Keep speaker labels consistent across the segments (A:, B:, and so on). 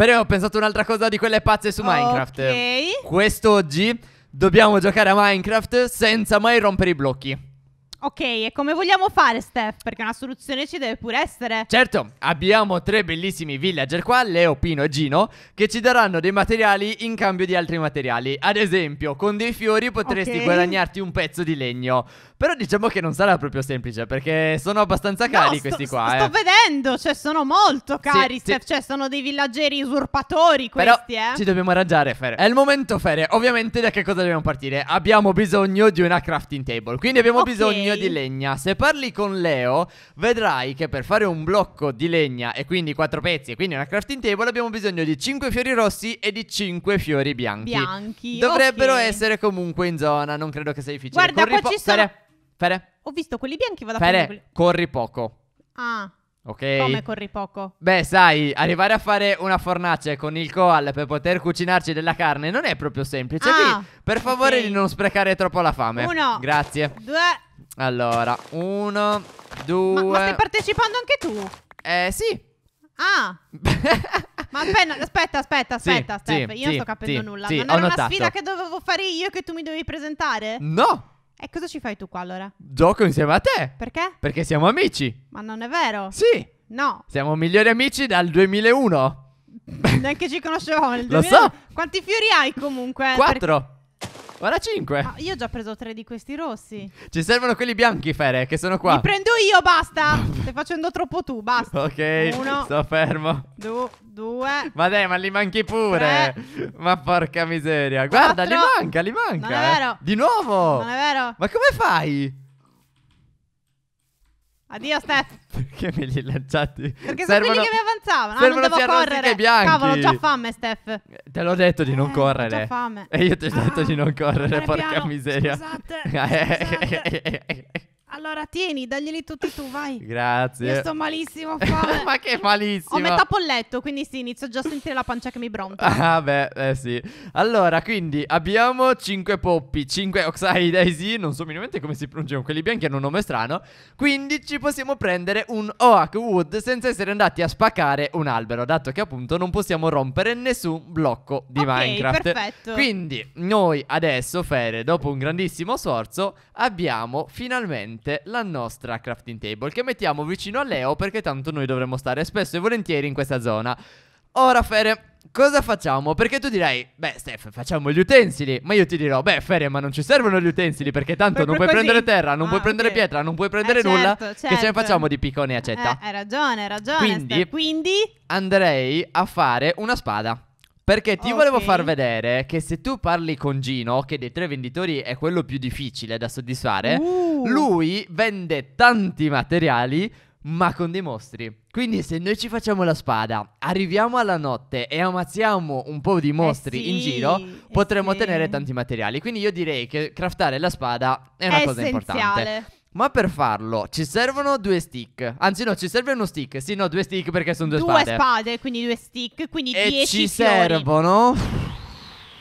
A: Però ho pensato un'altra cosa di quelle pazze su Minecraft. Ok. Quest'oggi dobbiamo giocare a Minecraft senza mai rompere i blocchi.
B: Ok, e come vogliamo fare, Steph? Perché una soluzione ci deve pure essere.
A: Certo, abbiamo tre bellissimi villager qua, Leo, Pino e Gino, che ci daranno dei materiali in cambio di altri materiali. Ad esempio, con dei fiori potresti okay. guadagnarti un pezzo di legno. Però diciamo che non sarà proprio semplice, perché sono abbastanza cari no, questi sto, qua. Sto eh.
B: vedendo, cioè sono molto cari, sì, Steph. Sì. Cioè, sono dei villageri usurpatori questi, Però eh. Ci
A: dobbiamo arrangiare, Fer. È il momento, Fer. Ovviamente, da che cosa dobbiamo partire? Abbiamo bisogno di una crafting table. Quindi abbiamo okay. bisogno legno di legna. Se parli con Leo, vedrai che per fare un blocco di legna e quindi quattro pezzi e quindi una crafting table abbiamo bisogno di 5 fiori rossi e di 5 fiori bianchi. Bianchi. Dovrebbero okay. essere comunque in zona, non credo che sia difficile. Guarda, corri qua ci sono... Fere, Fere.
B: Ho visto quelli bianchi, vado a fare. quelli...
A: corri poco. Ah. Ok. Come corri poco? Beh, sai, arrivare a fare una fornace con il koal per poter cucinarci della carne non è proprio semplice. Ah, per favore, okay. di non sprecare troppo la fame. Uno. Grazie. Due. Allora, uno, due... Ma, ma stai
B: partecipando anche tu? Eh, sì. Ah. ma appena, aspetta, aspetta, sì, aspetta, Sì, io non sto capendo nulla. non era una sfida che dovevo fare io e che tu mi dovevi presentare? No. E cosa ci fai tu qua allora?
A: Gioco insieme a te. Perché? Perché siamo amici.
B: Ma non è vero? Sì. No.
A: Siamo migliori amici dal 2001.
B: Neanche ci conoscevamo nel 2001. Lo so. Quanti fiori hai comunque? Quattro.
A: Ora 5. Ah,
B: io ho già preso 3 di questi rossi.
A: Ci servono quelli bianchi, Fere, che sono qua. Li
B: prendo io, basta. Stai facendo troppo tu, basta.
A: Ok, Uno, sto fermo.
B: Du, due.
A: Ma dai, ma li manchi pure. Tre. Ma porca miseria. Guarda, Quattro. li manca, li manca. Non è vero. Eh. Di nuovo. Non è vero. Ma come fai?
B: Addio Steph.
A: Perché me li lanciati? Perché servono, sono quelli che mi avanzavano. Ah, non devo correre. Cavolo, ho già
B: fame, Steph. Eh,
A: te l'ho detto di non eh, correre. Ho già fame. E eh, io ti ho ah, detto di non correre, porca piano. miseria. Scusate. Eh, scusate.
B: Allora tieni, daglieli tutti tu, vai.
A: Grazie. Io sto
B: malissimo, fame. Ma che malissimo. Ho metà polletto, quindi sì, inizio già a sentire la pancia che mi bronca.
A: Ah beh, eh sì. Allora, quindi abbiamo 5 poppi, 5 Oxide non so minimamente come si pronunciano quelli bianchi, hanno un nome strano. Quindi ci possiamo prendere un Oak Wood senza essere andati a spaccare un albero, dato che appunto non possiamo rompere nessun blocco di okay, Minecraft. perfetto. Quindi noi adesso, Fere, dopo un grandissimo sforzo, abbiamo finalmente ovviamente la nostra crafting table che mettiamo vicino a Leo perché tanto noi dovremmo stare spesso e volentieri in questa zona. Ora Fere, cosa facciamo? Perché tu direi, beh Steph, facciamo gli utensili Ma io ti dirò, beh Fere, ma non ci servono gli utensili Perché tanto non puoi così. prendere terra, non ah, puoi prendere okay. pietra, non puoi prendere eh, certo, nulla certo, certo. Che ce ne certo. facciamo di piccone e accetta? Eh, hai
B: ragione, hai ragione Quindi,
A: Quindi andrei a fare una spada perché ti okay. volevo far vedere che se tu parli con Gino, che dei tre venditori è quello più difficile da soddisfare, uh. lui vende tanti materiali ma con dei mostri. Quindi se noi ci facciamo la spada, arriviamo alla notte e ammazziamo un po' di eh mostri eh sì, in giro, eh sì. ottenere tanti materiali. Quindi io direi che craftare la spada è una è cosa essenziale. importante. Ma per farlo ci servono due stick. Anzi, no, ci serve uno stick. Sì, no, due stick perché sono due, due spade. Due
B: spade, quindi due stick. Quindi e 10 ci fiori.
A: servono.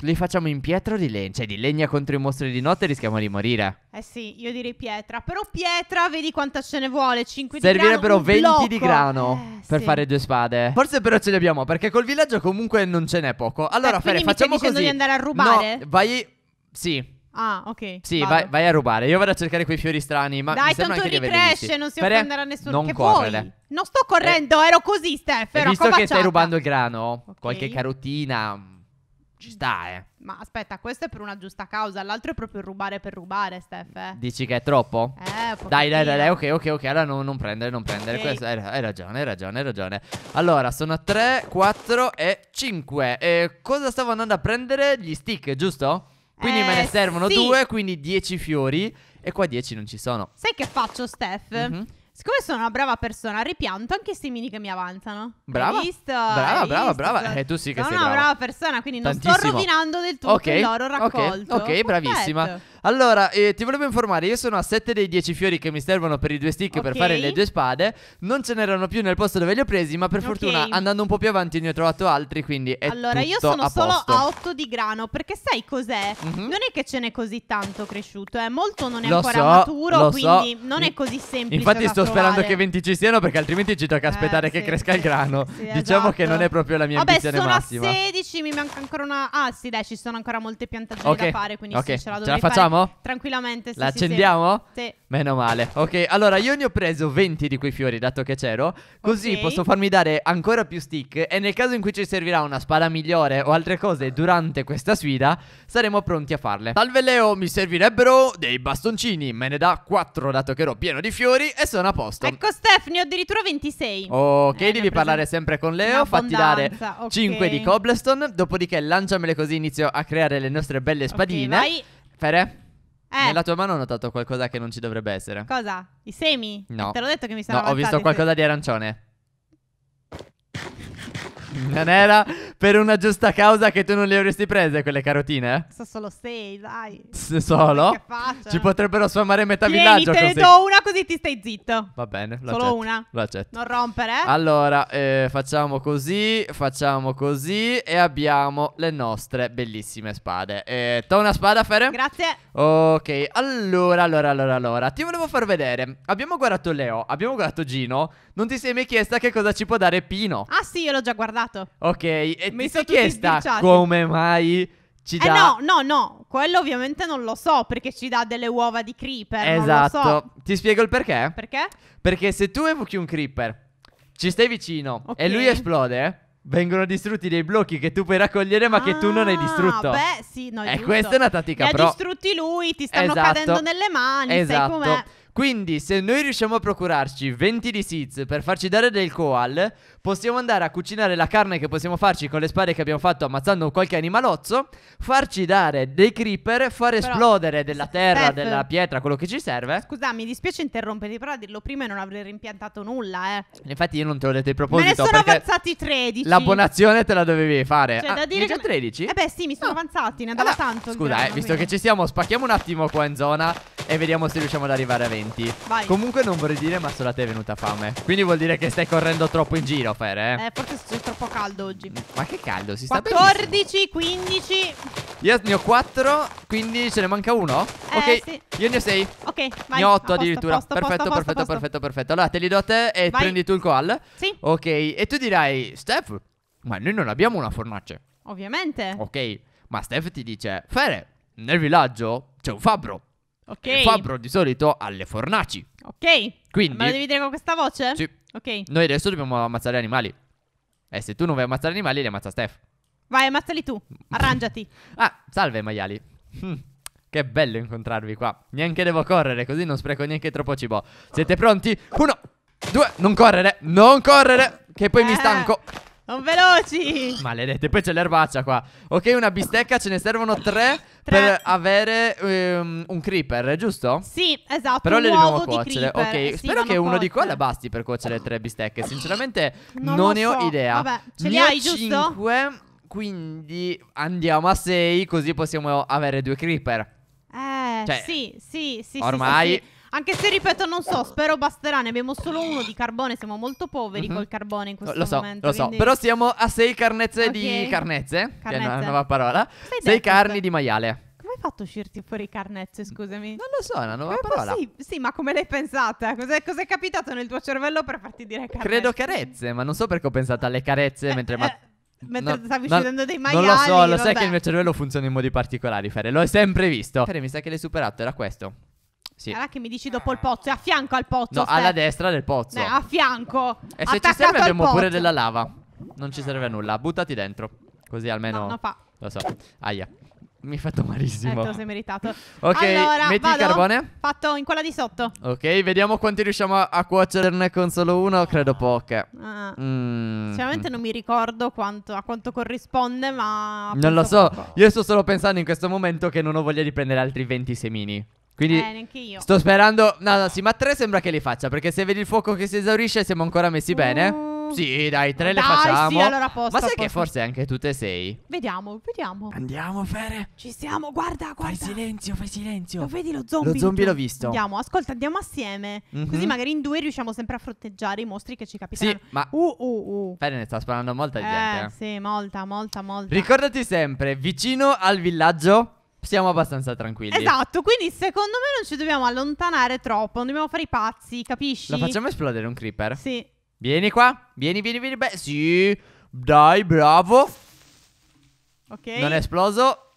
A: Li facciamo in pietra o di legna? Cioè, di legna contro i mostri di notte rischiamo di morire.
B: Eh sì, io direi pietra. Però pietra, vedi quanta ce ne vuole. 5
A: di grano. Servirebbero 20 blocco. di grano eh, per sì. fare due spade. Forse però ce le abbiamo, perché col villaggio comunque non ce n'è poco. Allora, eh, Fere, facciamo così. Ma di andare a rubare? No, vai. Sì.
B: Ah, ok. Sì, vai,
A: vai, a rubare. Io vado a cercare quei fiori strani. Ma Dai, tanto ricresce, non si Pare... offenderà
B: nessuno. Non che correre. Vuoi? Non sto correndo, eh, ero così, Steph. Ero visto che stai
A: rubando il grano, okay. qualche carotina. Mm, ci sta, eh.
B: Ma aspetta, questo è per una giusta causa. L'altro è proprio rubare per rubare, Steph. Eh.
A: Dici che è troppo? Eh, dai, dai, dai, dai, ok, ok, ok. Allora no, non prendere, non prendere. Okay. Questo, hai, ragione, hai ragione, hai ragione. Allora, sono 3, 4 e 5. E eh, cosa stavo andando a prendere? Gli stick, giusto? Quindi eh, me ne eh, servono sì. due, quindi 10 fiori. E qua 10 non ci sono.
B: Sai che faccio, Steph? Mm-hmm. Siccome sono una brava persona, ripianto anche i semini che mi avanzano. Brava. Hai visto? Brava, Hai brava, visto? brava. Eh,
A: tu sì che sono sei brava. Sono una brava
B: persona, quindi Tantissimo. non sto rovinando del tutto okay. il loro raccolto. Ok, okay bravissima.
A: Allora, eh, ti volevo informare, io sono a 7 dei 10 fiori che mi servono per i due stick okay. per fare le due spade. Non ce n'erano più nel posto dove li ho presi, ma per okay. fortuna andando un po' più avanti ne ho trovato altri, quindi è Allora, io sono a solo a 8
B: di grano, perché sai cos'è? Mm -hmm. Non è che ce n'è così tanto cresciuto, eh. Molto non è lo ancora so, maturo, quindi so. non è così semplice Infatti sto sperando che 20
A: ci siano, perché altrimenti ci tocca eh, aspettare sì, che cresca il grano. Sì, diciamo esatto. che non esatto. è proprio la mia Vabbè, ambizione massima. Vabbè, sono
B: a 16, mi manca ancora una... Ah, sì, dai, ci sono ancora molte piantagioni okay. da fare, quindi okay. ce la, ce la facciamo. L'accendiamo? Tranquillamente, sì. L'accendiamo? Sì, sì.
A: Meno male. Ok, allora io ne ho preso 20 di quei fiori, dato che c'ero. Così okay. posso farmi dare ancora più stick. E nel caso in cui ci servirà una spada migliore o altre cose durante questa sfida, saremo pronti a farle. Salve Leo, mi servirebbero dei bastoncini. Me ne dà 4, dato che ero pieno di fiori e sono a posto. Ecco,
B: Steph, ne ho addirittura 26.
A: Ok, eh, devi parlare sempre con Leo. Fatti dare okay. 5 di cobblestone. Dopodiché, lanciamele così inizio a creare le nostre belle spadine. Okay, vai. Fere? Eh. Nella tua mano ho notato qualcosa che non ci dovrebbe essere.
B: Cosa? I semi? No. Te l'ho detto che mi sono No, ho visto qualcosa
A: di arancione. Non era per una giusta causa che tu non le avresti prese quelle carotine?
B: Sono solo sei, dai. Se solo? Ci potrebbero
A: sfamare metà Tieni, villaggio. Te ne do
B: una così ti stai zitto.
A: Va bene. Lo solo accetto. una. Lo accetto. Non rompere. Allora, eh, facciamo così, facciamo così e abbiamo le nostre bellissime spade. Eh, to una spada, Fere? Grazie. Ok, allora, allora, allora, allora. Ti volevo far vedere. Abbiamo guardato Leo, abbiamo guardato Gino. Non ti sei mai chiesta che cosa ci può dare Pino?
B: Ah sì, io l'ho già guardato sbagliato.
A: Ok, e Mi ti sei chiesta come mai ci eh, dà... Eh no,
B: no, no, quello ovviamente non lo so perché ci dà delle uova di creeper, Esatto. So.
A: Ti spiego il perché? Perché? Perché se tu evochi un creeper, ci stai vicino okay. e lui esplode... Vengono distrutti dei blocchi che tu puoi raccogliere ma ah, che tu non hai ah, distrutto. Beh,
B: sì, no, E eh, questa è una tattica Li pro. Li ha distrutti lui, ti stanno esatto. cadendo nelle mani, esatto. sai com'è.
A: Quindi, se noi riusciamo a procurarci 20 di Seeds per farci dare del koal, possiamo andare a cucinare la carne che possiamo farci con le spade che abbiamo fatto ammazzando qualche animalozzo, farci dare dei creeper, far Però, esplodere della terra, Steph, della pietra, quello che ci serve.
B: Scusa, mi dispiace interromperti, però a dirlo prima e non avrei rimpiantato nulla, eh.
A: Infatti io non te l'ho detto in proposito Me ne sono avanzati 13. L'abbonazione te la dovevi fare. Cioè, ah, da dire già che... 13? Eh
B: beh, sì, mi sono oh. avanzati, ne eh, andava allora, tanto. Scusa, eh, visto che ci
A: siamo, spacchiamo un attimo qua in zona. E vediamo se riusciamo ad arrivare a 20 Vai Comunque non vorrei dire ma solo a te è venuta fame Quindi vuol dire che stai correndo troppo in giro Fer eh?
B: eh forse c'è troppo caldo oggi mm, Ma
A: che caldo si 14, sta
B: 14, 15
A: Io ne ho 4 Quindi ce ne manca uno? Eh, ok sì. Io ne ho 6
B: Ok vai Ne ho 8 addirittura posto, Perfetto posto, perfetto perfetto
A: perfetto Allora te li do a te e vai. prendi tu il koal Sì Ok e tu dirai Steph ma noi non abbiamo una fornace
B: Ovviamente
A: Ok ma Steph ti dice Fere nel villaggio c'è un fabbro
B: Ok. Il fabbro
A: di solito alle fornaci.
B: Ok. Quindi. Ma lo devi dire con questa
A: voce? Sì. Ok. Noi adesso dobbiamo ammazzare animali. E eh, se tu non vuoi ammazzare animali, li ammazza Steph. Vai, ammazzali tu. Arrangiati. ah, salve maiali. Mm, che bello incontrarvi qua. Neanche devo correre, così non spreco neanche troppo cibo. Siete pronti? Uno, due, non correre, non correre, che poi eh. mi stanco.
B: Non veloci!
A: Maledette, poi c'è l'erbaccia qua. Ok, una bistecca, ce ne servono tre, tre. per avere um, un creeper, giusto? Sì,
B: esatto. Però le dobbiamo cuocere. ok, sì, spero che uno di qua
A: basti per cuocere tre bistecche. Sinceramente, non, non ne so. ho idea. Vabbè, ce li hai, giusto? cinque quindi andiamo a sei così possiamo avere due creeper.
B: Eh, cioè, sì, sì, sì. Ormai. Sì, sì. Anche se, ripeto, non so, spero basterà. Ne abbiamo solo uno di carbone, siamo molto poveri mm -hmm. col carbone in questo lo so, momento. Lo so, quindi... però siamo
A: a sei carnezze okay. di... Carnezze, carnezze, che è una nuova parola. sei carni di maiale
B: Come hai fatto a uscirti fuori carnezze, scusami? Non lo so, è una nuova eh, parola. Sì, sì, ma come l'hai pensata? Cos'è, cos capitato nel tuo cervello per farti dire carnezze? Credo carezze,
A: ma non so perché ho pensato alle carezze eh, mentre... Eh, Mentre no, stavi uscendo dei maiali Non lo so, lo vabbè. sai che il mio cervello funziona in modi particolari, Fere lo hai sempre visto Fere, mi sa che l'hai superato, era questo sì. Allora
B: che mi dici dopo il ah. pozzo, è a fianco al pozzo. No, Steph. alla
A: destra del pozzo. No, eh, a
B: fianco. E se ci serve abbiamo pure della
A: lava. Non ci serve a nulla, buttati dentro. Così almeno... No, no, fa. Lo so. Aia. Mi hai fatto malissimo. Eh, te lo sei
B: meritato. ok, allora, metti vado? il carbone. Fatto in quella di sotto.
A: Ok, vediamo quanti riusciamo a, a cuocerne con solo uno. Ah. Credo poche. Ah. Mm. non
B: mi ricordo quanto, a quanto corrisponde, ma. Non lo so.
A: Poco. Io sto solo pensando in questo momento che non ho voglia di prendere altri 20 semini. Quindi eh, neanche io. Sto sperando. No, no, sì, ma tre sembra che li faccia. Perché se vedi il fuoco che si esaurisce, siamo ancora messi bene. Mm. sì, dai, tre dai, le facciamo. Sì, allora posto, ma sai posto. che forse anche tutte e sei?
B: Vediamo, vediamo. Andiamo, Fere. Ci siamo, guarda, guarda. Fai silenzio, fai silenzio. Lo vedi lo zombie? Lo zombie l'ho visto. Andiamo, ascolta, andiamo assieme. Mm -hmm. Così magari in due riusciamo sempre a fronteggiare i mostri che ci capiteranno. Sì,
A: ma. Uh, uh, uh. Fere ne sta sparando molta eh, gente. Eh,
B: sì, molta, molta, molta.
A: Ricordati sempre, vicino al villaggio. Siamo abbastanza tranquilli. Esatto,
B: quindi secondo me non ci dobbiamo allontanare troppo, non dobbiamo fare i pazzi, capisci? La facciamo
A: esplodere un creeper? Sì. Vieni qua, vieni, vieni, vieni. Beh, sì. Dai, bravo. Ok. Non è esploso.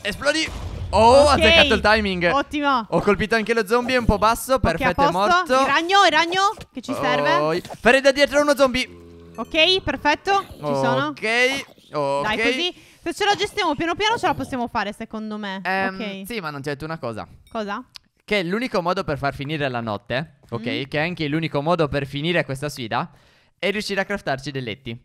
A: Esplodi. Oh, okay. ha azzeccato il timing. Ottimo. Ho colpito anche lo zombie è un po' basso, perfetto, okay, è morto. Il
B: ragno, il ragno che ci oh. serve.
A: Fare da dietro uno zombie.
B: Ok, perfetto. Ci okay. sono.
A: Ok. Ok. Dai, così
B: se ce la gestiamo piano piano ce la possiamo fare, secondo me. Ehm, okay. Sì, ma
A: non ti ho detto una cosa. Cosa? Che l'unico modo per far finire la notte, ok? Mm. Che è anche l'unico modo per finire questa sfida, è riuscire a craftarci dei letti.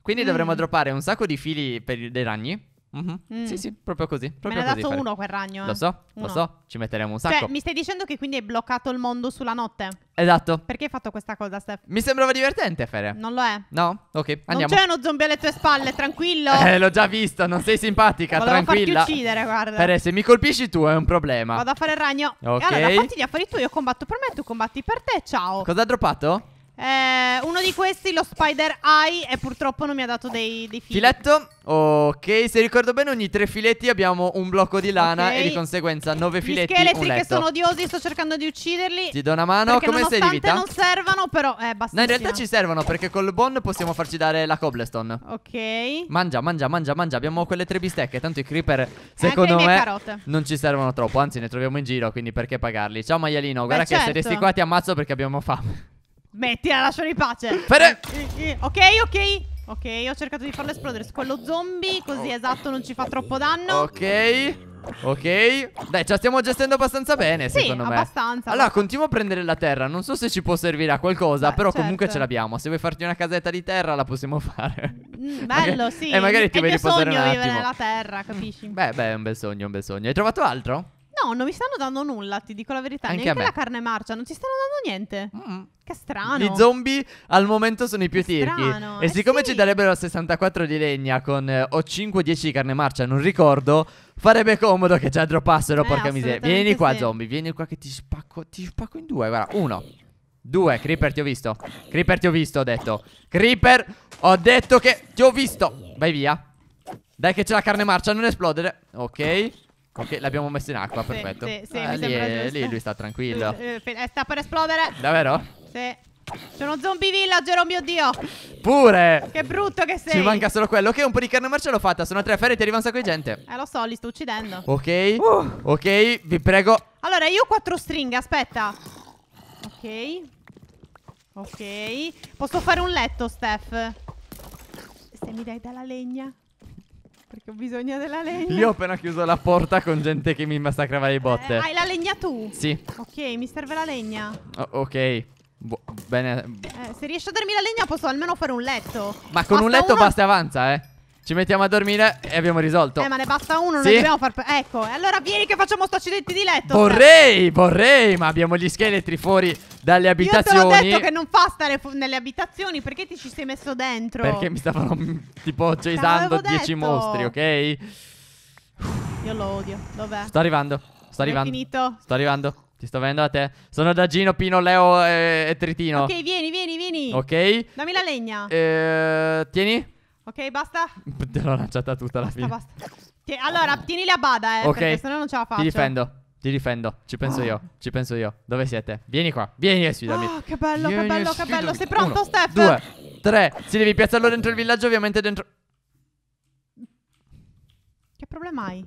A: Quindi mm. dovremo droppare un sacco di fili per dei ragni. Mm-hmm. Mm. Sì, sì, proprio così. Proprio Me ne ha dato fare. uno quel ragno. Eh. Lo so, uno. lo so, ci metteremo un cioè, sacco. Cioè, mi stai
B: dicendo che quindi hai bloccato il mondo sulla notte? Esatto. Perché hai fatto questa cosa, Steph?
A: Mi sembrava divertente, Fere. Non lo è. No? Ok, andiamo. Non c'è
B: uno zombie alle tue spalle, tranquillo. Eh,
A: l'ho già visto, non sei simpatica, Volevo tranquilla. Volevo farti uccidere,
B: guarda. Fere, se
A: mi colpisci tu è un problema. Vado
B: a fare il ragno. Ok. E allora, fatti gli affari tu, io combatto per me, tu combatti per te, ciao. Cosa
A: ha droppato?
B: Eh, uno di questi, lo Spider Eye, e purtroppo non mi ha dato dei, dei
A: fili. Filetto. Ok, se ricordo bene, ogni tre filetti abbiamo un blocco di lana okay. e di conseguenza nove Gli filetti. Gli scheletri che sono
B: odiosi, sto cercando di ucciderli.
A: Ti do una mano, come sei di vita? non
B: servono, però Eh, abbastanza. No, in realtà ci
A: servono perché col bon possiamo farci dare la cobblestone.
B: Ok.
A: Mangia, mangia, mangia, mangia. Abbiamo quelle tre bistecche. Tanto i creeper, secondo me, non ci servono troppo. Anzi, ne troviamo in giro, quindi perché pagarli? Ciao maialino, guarda Beh, che certo. se resti qua ti ammazzo perché abbiamo fame.
B: Mettila, lascialo in pace. Fede. Eh, eh, ok, ok. Ok, ho cercato di farlo esplodere su quello zombie. Così esatto, non ci fa troppo danno.
A: Ok. Ok Dai ce stiamo gestendo abbastanza bene sì, secondo me abbastanza Allora continuo a prendere la terra Non so se ci può servire a qualcosa Beh, Però certo. comunque ce l'abbiamo Se vuoi farti una casetta di terra la possiamo fare
B: mm, Bello sì E eh, magari ti vedi vuoi riposare un attimo È il mio sogno vivere nella terra capisci
A: Beh beh è un bel sogno un bel sogno Hai trovato altro?
B: No, non mi stanno dando nulla, ti dico la verità. Anche Neanche la carne marcia, non ci stanno dando niente. Mm. Che strano. I zombie
A: al momento sono i più tirchi. Strano. E eh siccome sì. ci darebbero 64 di legna con eh, o 5 10 di carne marcia, non ricordo, farebbe comodo che già droppassero, eh, porca miseria. Vieni qua, sì. zombie, vieni qua che ti spacco, ti spacco in due, guarda, uno. Due, Creeper ti ho visto Creeper ti ho visto, ho detto Creeper, ho detto che ti ho visto Vai via Dai che c'è la carne marcia, non esplodere Ok Ok, l'abbiamo messo in acqua, perfetto. Sì, sì, ah, lì, è, lì, lui sta tranquillo.
B: Eh, eh, sta per esplodere. Davvero? Sì. Sono zombie villager, oh mio dio.
A: Pure.
B: Che brutto che sei. Ci manca
A: solo quello. Ok, un po' di carne marcia l'ho fatta. Sono tre ferri, ti arriva un sacco di gente.
B: Eh, lo so, li sto uccidendo.
A: Ok. Uh. Ok, vi prego.
B: Allora, io ho quattro stringhe, aspetta. Ok. Ok. Posso fare un letto, Steph? Se mi dai della legna. Perché ho bisogno della legna. Io ho
A: appena chiuso la porta con gente che mi massacrava le botte. Eh, hai
B: la legna tu? Sì. Ok, mi serve la legna.
A: Oh, ok. Bu bene.
B: Eh, se riesci a darmi la legna posso almeno fare un letto. Ma
A: con basta un letto uno... basta e avanza, eh. Ci mettiamo a dormire e abbiamo risolto. Eh, ma
B: ne basta uno, sì? non dobbiamo far. Ecco, allora vieni che facciamo sto accidenti di letto. Vorrei,
A: vorrei, ma abbiamo gli scheletri fuori dalle abitazioni. Io te l'ho detto che non
B: fa stare fu- nelle abitazioni perché ti ci sei messo dentro. Perché mi
A: stavano mm, tipo cesando 10 mostri, ok?
B: Io lo odio. Dov'è? Sto
A: arrivando. Sto arrivando. finito. Sto arrivando. Ti sto vedendo a te. Sono da Gino, Pino, Leo e, e Tritino. Ok,
B: vieni, vieni, vieni. Ok. Dammi la legna.
A: E... Eh, tieni.
B: Ok, basta.
A: Te l'ho lanciata tutta la basta, fine.
B: Basta. Allora, tieni la bada, eh. Ok. Perché sennò non ce la faccio. Ti difendo.
A: Ti difendo, ci penso io, ah. ci penso io. Dove siete? Vieni qua, vieni e sfidami. Oh, ah, che bello, vieni che bello, che bello. Sei pronto, Uno, Steph? Due, tre. Si devi piazzarlo dentro il villaggio, ovviamente dentro... Che problema hai?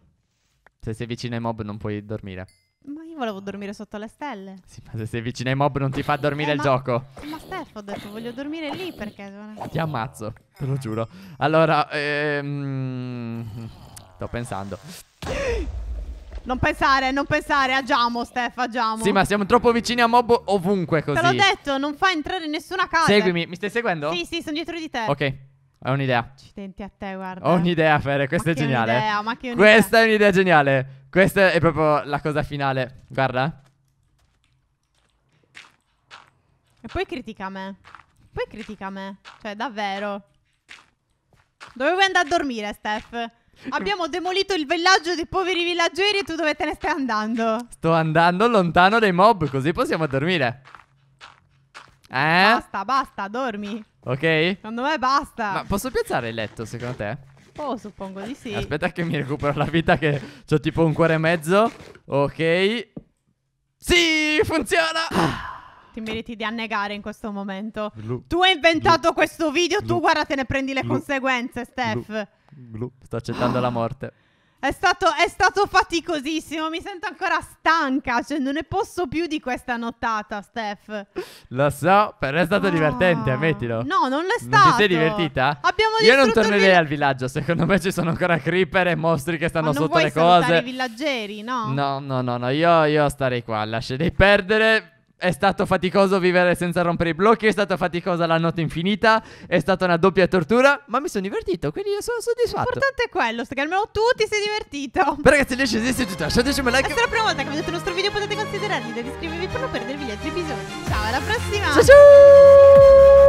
A: Se sei vicino ai mob non puoi dormire.
B: Ma io volevo dormire sotto le stelle. Sì, ma
A: se sei vicino ai mob non ti fa eh, dormire eh, il ma, gioco.
B: Ma Steph, ho detto voglio dormire lì perché...
A: Ti ammazzo, te lo giuro. Allora, ehm... Sto pensando.
B: Non pensare, non pensare, agiamo Stef, agiamo Sì, ma
A: siamo troppo vicini a mob ovunque così. Te l'ho detto,
B: non fa entrare nessuna casa. Seguimi, mi stai seguendo? Sì, sì, sono dietro di te.
A: Ok. Ho un'idea.
B: Accidenti a te, guarda. Ho un'idea,
A: Fere, questa ma è geniale. Un'idea, ma che un'idea. Questa è un'idea geniale. Questa è proprio la cosa finale. Guarda.
B: E poi critica me. Poi critica me. Cioè, davvero. Dove vuoi andare a dormire, Steph? Abbiamo demolito il villaggio dei poveri villaggeri e tu dove te ne stai andando?
A: Sto andando lontano dai mob, così possiamo dormire. Eh? Basta,
B: basta, dormi.
A: Ok? Secondo
B: me basta.
A: Ma posso piazzare il letto, secondo te?
B: Oh, suppongo di sì. Aspetta
A: che mi recupero la vita che ho tipo un cuore e mezzo. Ok.
B: Sì, funziona. Ah, ti meriti di annegare in questo momento. Blu, tu hai inventato blu, questo video, blu, tu guarda te ne prendi le conseguenze, Steph.
A: Glu. Sto accettando la morte.
B: È stato, è stato faticosissimo, mi sento ancora stanca, cioè non ne posso più di questa nottata, Steph.
A: Lo so, però è stato ah. divertente, ammettilo.
B: No, non l'è stato. Non ti sei divertita?
A: Abbiamo Io non tornerei il... al villaggio, secondo me ci sono ancora creeper e mostri che stanno sotto le cose. Ma non i
B: villaggeri, no?
A: No, no, no, no, io, io starei qua, lascerei perdere è stato faticoso vivere senza rompere i blocchi, è stata faticosa la notte infinita, è stata una doppia tortura, ma mi sono divertito, quindi io sono soddisfatto. L'importante è quello, che almeno tu ti sei divertito. Beh, ragazzi, lasciate se tutto, lasciateci un like. Se è la
B: prima volta che vedete il nostro video potete considerarli ed iscrivervi per non perdervi gli altri episodi. Ciao, alla prossima! Ciao!
A: ciao!